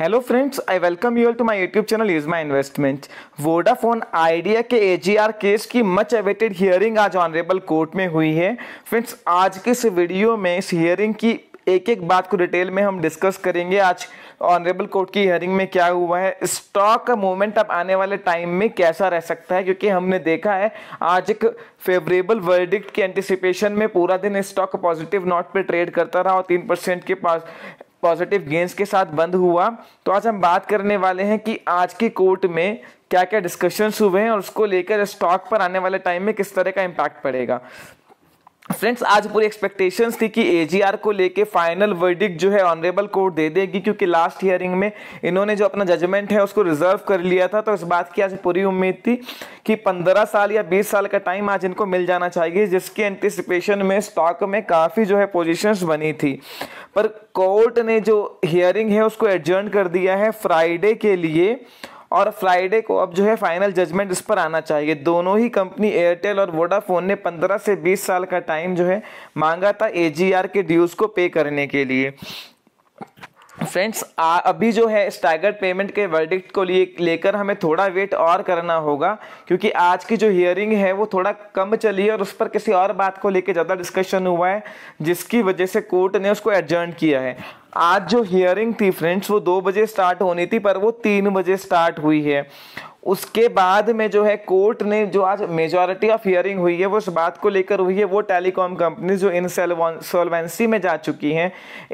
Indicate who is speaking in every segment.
Speaker 1: hello friends I welcome you all to my YouTube channel is my investment Vodafone Idea के AGR case की much awaited hearing आज honourable court में हुई है friends आज के इस वीडियो में इस हियरिंग की एक एक बात को डिटेल में हम डिस्कस करेंगे आज ऑनरेबल कोर्ट की हियरिंग में क्या हुआ है स्टॉक का मूवमेंट अब आने वाले टाइम में कैसा रह सकता है क्योंकि हमने देखा है आज एक फेवरेबल वर्डिक्ट के एंटिसिपेशन में पूरा दिन स्टॉक पॉजिटिव नोट पे ट्रेड करता रहा और तीन परसेंट के पास पॉजिटिव गेंस के साथ बंद हुआ तो आज हम बात करने वाले हैं कि आज के कोर्ट में क्या क्या डिस्कशंस हुए हैं और उसको लेकर स्टॉक पर आने वाले टाइम में किस तरह का इम्पैक्ट पड़ेगा फ्रेंड्स आज पूरी एक्सपेक्टेशंस थी कि एजीआर को लेके फाइनल वर्डिक जो है ऑनरेबल कोर्ट दे देगी क्योंकि लास्ट हियरिंग में इन्होंने जो अपना जजमेंट है उसको रिजर्व कर लिया था तो इस बात की आज पूरी उम्मीद थी कि 15 साल या 20 साल का टाइम आज इनको मिल जाना चाहिए जिसके एंटिसिपेशन में स्टॉक में काफ़ी जो है पोजिशन बनी थी पर कोर्ट ने जो हियरिंग है उसको एडजर्न कर दिया है फ्राइडे के लिए और फ्राइडे को अब जो है फाइनल जजमेंट इस पर आना चाहिए दोनों ही कंपनी एयरटेल और वोडाफोन ने 15 से 20 साल का टाइम जो है मांगा था एजीआर के ड्यूज़ को पे करने के लिए फ्रेंड्स अभी जो है स्टैगर्ड पेमेंट के वर्डिक्ट को लिए लेकर हमें थोड़ा वेट और करना होगा क्योंकि आज की जो हियरिंग है वो थोड़ा कम चली है और उस पर किसी और बात को लेकर ज़्यादा डिस्कशन हुआ है जिसकी वजह से कोर्ट ने उसको एडजर्न किया है आज जो हियरिंग थी फ्रेंड्स वो दो बजे स्टार्ट होनी थी पर वो तीन बजे स्टार्ट हुई है उसके बाद में जो है कोर्ट ने जो आज मेजॉरिटी ऑफ हियरिंग हुई है वो उस बात को लेकर हुई है वो टेलीकॉम कंपनी जो इन सोलवेंसी में जा चुकी हैं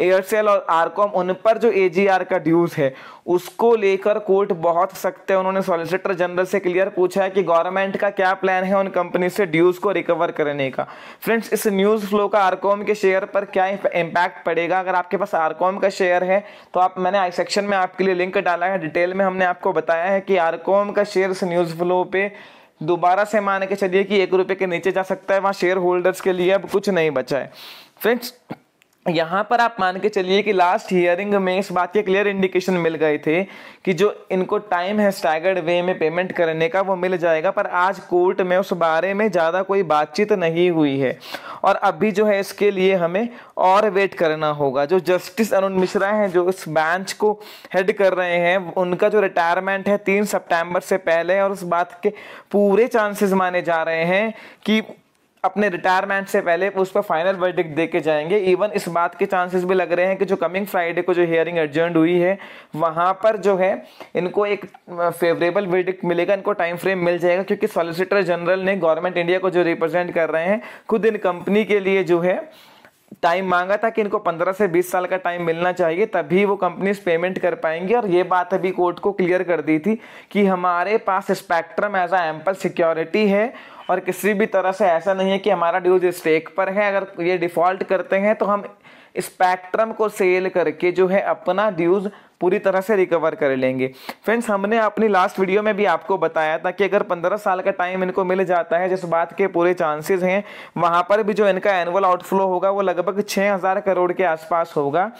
Speaker 1: एयरसेल और आरकॉम उन पर जो एजीआर का ड्यूज है उसको लेकर कोर्ट बहुत सख्त है उन्होंने सॉलिसिटर जनरल से क्लियर पूछा है कि गवर्नमेंट का क्या प्लान है उन कंपनी से ड्यूज को रिकवर करने का फ्रेंड्स इस न्यूज़ फ्लो का आरकॉम के शेयर पर क्या इंपैक्ट पड़ेगा अगर आपके पास आरकॉम का शेयर है तो आप मैंने आई सेक्शन में आपके लिए लिंक डाला है डिटेल में हमने आपको बताया है कि आरकॉम का शेयर इस न्यूज़ फ्लो पे दोबारा से मान के चलिए कि एक रुपए के नीचे जा सकता है वहां शेयर होल्डर्स के लिए अब कुछ नहीं बचा है फ्रेंड्स यहाँ पर आप मान के चलिए कि लास्ट हियरिंग में इस बात के क्लियर इंडिकेशन मिल गए थे कि जो इनको टाइम है स्टैगर्ड वे में पेमेंट करने का वो मिल जाएगा पर आज कोर्ट में उस बारे में ज़्यादा कोई बातचीत नहीं हुई है और अभी जो है इसके लिए हमें और वेट करना होगा जो जस्टिस अरुण मिश्रा हैं जो इस बेंच को हेड कर रहे हैं उनका जो रिटायरमेंट है तीन सप्टेम्बर से पहले और उस बात के पूरे चांसेस माने जा रहे हैं कि अपने रिटायरमेंट से पहले उस पर फाइनल वर्डिक दे के जाएंगे इवन इस बात के चांसेस भी लग रहे हैं कि जो कमिंग फ्राइडे को जो हियरिंग अर्जेंट हुई है वहाँ पर जो है इनको एक फेवरेबल वर्डिक मिलेगा इनको टाइम फ्रेम मिल जाएगा क्योंकि सॉलिसिटर जनरल ने गवर्नमेंट इंडिया को जो रिप्रेजेंट कर रहे हैं खुद इन कंपनी के लिए जो है टाइम मांगा था कि इनको 15 से 20 साल का टाइम मिलना चाहिए तभी वो कंपनीज पेमेंट कर पाएंगी और ये बात अभी कोर्ट को क्लियर कर दी थी कि हमारे पास spectrum as a ample security है और किसी भी तरह से ऐसा नहीं है कि हमारा ड्यूज स्टेक पर है अगर ये डिफ़ॉल्ट करते हैं तो हम स्पेक्ट्रम को सेल करके जो है अपना ड्यूज़ पूरी तरह से रिकवर कर लेंगे फ्रेंड्स हमने अपनी लास्ट वीडियो में भी आपको बताया था कि अगर पंद्रह साल का टाइम इनको मिल जाता है जिस बात के पूरे चांसेस हैं वहाँ पर भी जो इनका एनुअल आउटफ्लो होगा वो लगभग छः हज़ार करोड़ के आसपास होगा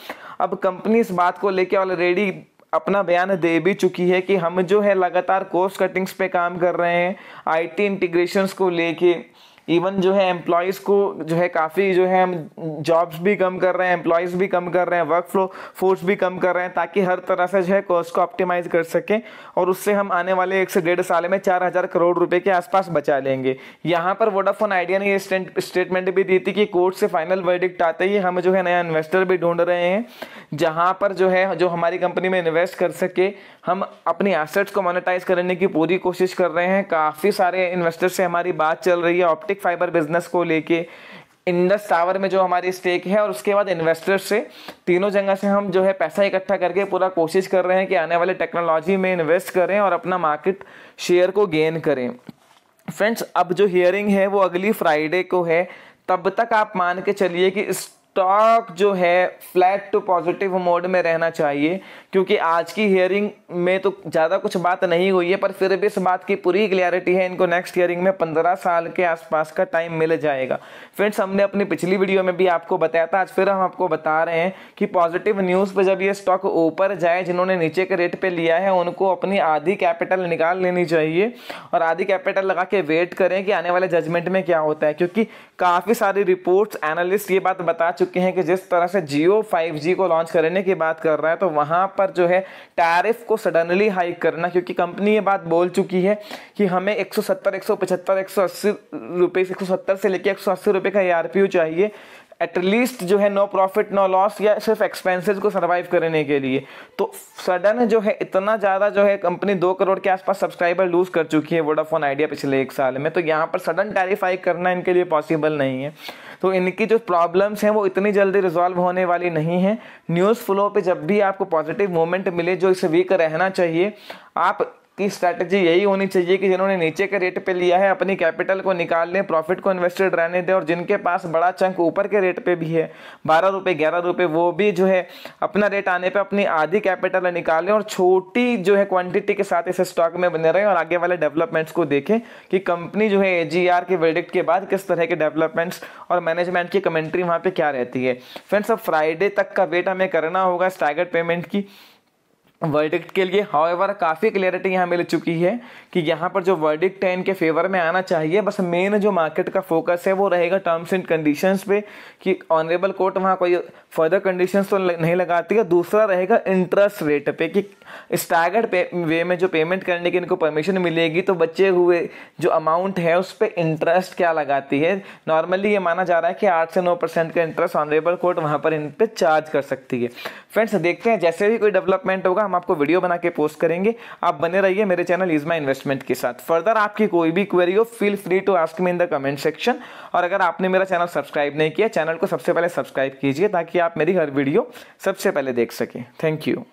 Speaker 1: अब कंपनी इस बात को लेकर ऑलरेडी अपना बयान दे भी चुकी है कि हम जो है लगातार कोस्ट कटिंग्स पे काम कर रहे हैं आईटी इंटीग्रेशंस को लेके इवन जो है एम्प्लॉयज़ को जो है काफ़ी जो है हम जॉब्स भी कम कर रहे हैं एम्प्लॉयज़ भी कम कर रहे हैं वर्क फ्लो फोर्स भी कम कर रहे हैं ताकि हर तरह से जो है कॉस्ट को ऑप्टिमाइज़ कर सकें और उससे हम आने वाले एक से डेढ़ साल में चार हज़ार करोड़ रुपए के आसपास बचा लेंगे यहाँ पर वोडाफोन आइडिया ने ये स्टेटमेंट भी दी थी कि कोर्ट से फाइनल वर्डिक्ट आते ही हम जो है नया इन्वेस्टर भी ढूंढ रहे हैं जहाँ पर जो है जो हमारी कंपनी में इन्वेस्ट कर सके हम अपनी एसेट्स को मोनेटाइज करने की पूरी कोशिश कर रहे हैं काफ़ी सारे इन्वेस्टर से हमारी बात चल रही है ऑप्टिक फाइबर बिजनेस को लेके इंडस टावर में जो हमारी स्टेक है और उसके बाद इन्वेस्टर्स से तीनों जगह से हम जो है पैसा इकट्ठा करके पूरा कोशिश कर रहे हैं कि आने वाले टेक्नोलॉजी में इन्वेस्ट करें और अपना मार्केट शेयर को गेन करें फ्रेंड्स अब जो हियरिंग है वो अगली फ्राइडे को है तब तक आप मान के चलिए कि इस स्टॉक जो है फ्लैट टू पॉजिटिव मोड में रहना चाहिए क्योंकि आज की हियरिंग में तो ज़्यादा कुछ बात नहीं हुई है पर फिर भी इस बात की पूरी क्लियरिटी है इनको नेक्स्ट हियरिंग में पंद्रह साल के आसपास का टाइम मिल जाएगा फ्रेंड्स हमने अपनी पिछली वीडियो में भी आपको बताया था आज फिर हम आपको बता रहे हैं कि पॉजिटिव न्यूज़ पर जब ये स्टॉक ऊपर जाए जिन्होंने नीचे के रेट पर लिया है उनको अपनी आधी कैपिटल निकाल लेनी चाहिए और आधी कैपिटल लगा के वेट करें कि आने वाले जजमेंट में क्या होता है क्योंकि काफ़ी सारी रिपोर्ट्स एनालिस्ट ये बात बता चुके चुके हैं कि जिस तरह से जियो 5G को लॉन्च करने की बात कर रहा है तो वहां पर जो है टैरिफ को सडनली हाइक करना क्योंकि कंपनी ये बात बोल चुकी है कि हमें 170 175 180 रुपए 170 से लेकर 180 रुपए का ए चाहिए एटलीस्ट जो है नो प्रॉफिट नो लॉस या सिर्फ एक्सपेंसेस को सर्वाइव करने के लिए तो सडन जो है इतना ज़्यादा जो है कंपनी दो करोड़ के आसपास सब्सक्राइबर लूज़ कर चुकी है वोडाफोन आइडिया पिछले एक साल में तो यहाँ पर सडन टैरिफाई करना इनके लिए पॉसिबल नहीं है तो इनकी जो प्रॉब्लम्स हैं वो इतनी जल्दी रिजॉल्व होने वाली नहीं है न्यूज़ फ्लो पे जब भी आपको पॉजिटिव मोमेंट मिले जो इसे वीक रहना चाहिए आप की स्ट्रैटेजी यही होनी चाहिए कि जिन्होंने नीचे के रेट पे लिया है अपनी कैपिटल को निकाल लें प्रॉफिट को इन्वेस्टेड रहने दें और जिनके पास बड़ा चंक ऊपर के रेट पे भी है बारह रुपये ग्यारह रुपये वो भी जो है अपना रेट आने पे अपनी आधी कैपिटल निकालें और छोटी जो है क्वांटिटी के साथ इस स्टॉक में बने रहें और आगे वाले डेवलपमेंट्स को देखें कि कंपनी जो है ए के वर्डिक्ट के बाद किस तरह के डेवलपमेंट्स और मैनेजमेंट की कमेंट्री वहाँ पर क्या रहती है फ्रेंड्स अब फ्राइडे तक का वेट हमें करना होगा स्टैगर्ड पेमेंट की वर्डिक्ट के लिए हाउएवर काफ़ी क्लियरिटी यहाँ मिल चुकी है कि यहाँ पर जो वर्डिक्ट है इनके फेवर में आना चाहिए बस मेन जो मार्केट का फोकस है वो रहेगा टर्म्स एंड कंडीशंस पे कि ऑनरेबल कोर्ट वहाँ कोई फर्दर कंडीशंस तो नहीं लगाती है दूसरा रहेगा इंटरेस्ट रेट पे कि स्टैगर्ड वे में जो पेमेंट करने की इनको परमिशन मिलेगी तो बचे हुए जो अमाउंट है उस पर इंटरेस्ट क्या लगाती है नॉर्मली ये माना जा रहा है कि आठ से नौ परसेंट का इंटरेस्ट ऑनरेबल कोर्ट वहाँ पर इन पर चार्ज कर सकती है फ्रेंड्स देखते हैं जैसे भी कोई डेवलपमेंट होगा हम आपको वीडियो बना के पोस्ट करेंगे आप बने रहिए मेरे चैनल इज माई इन्वेस्टमेंट के साथ फर्दर आपकी कोई भी क्वेरी हो feel free to ask me in the comment section और अगर आपने मेरा चैनल सब्सक्राइब नहीं किया चैनल को सबसे पहले सब्सक्राइब कीजिए ताकि आप मेरी हर वीडियो सबसे पहले देख सकें थैंक यू